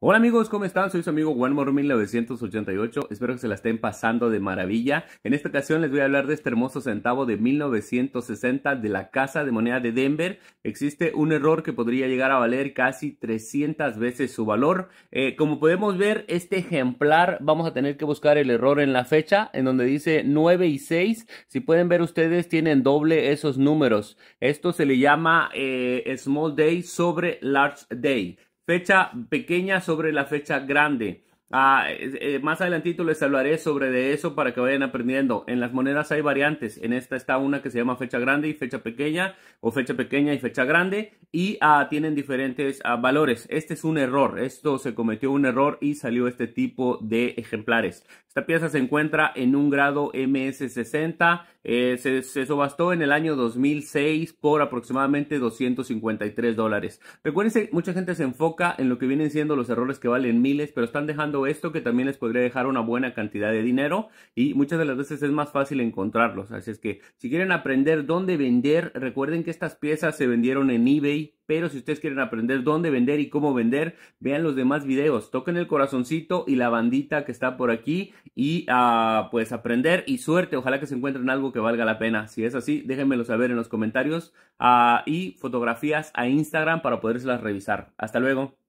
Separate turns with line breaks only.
Hola amigos, ¿cómo están? Soy su amigo Juan 1988. Espero que se la estén pasando de maravilla. En esta ocasión les voy a hablar de este hermoso centavo de 1960 de la Casa de Moneda de Denver. Existe un error que podría llegar a valer casi 300 veces su valor. Eh, como podemos ver, este ejemplar vamos a tener que buscar el error en la fecha, en donde dice 9 y 6. Si pueden ver ustedes, tienen doble esos números. Esto se le llama eh, Small Day sobre Large Day fecha pequeña sobre la fecha grande. Ah, eh, eh, más adelantito les hablaré sobre de eso para que vayan aprendiendo. En las monedas hay variantes. En esta está una que se llama fecha grande y fecha pequeña o fecha pequeña y fecha grande y ah, tienen diferentes ah, valores. Este es un error, esto se cometió un error y salió este tipo de ejemplares. Esta pieza se encuentra en un grado MS60, eh, se, sobastó en el año 2006 por aproximadamente 253 dólares. Recuérdense, mucha gente se enfoca en lo que vienen siendo los errores que valen miles, pero están dejando esto que también les podría dejar una buena cantidad de dinero y muchas de las veces es más fácil encontrarlos. Así es que si quieren aprender dónde vender, recuerden que estas piezas se vendieron en eBay pero si ustedes quieren aprender dónde vender y cómo vender, vean los demás videos, toquen el corazoncito y la bandita que está por aquí y ah, pues aprender y suerte, ojalá que se encuentren algo que valga la pena. Si es así, déjenmelo saber en los comentarios ah, y fotografías a Instagram para podérselas revisar. Hasta luego.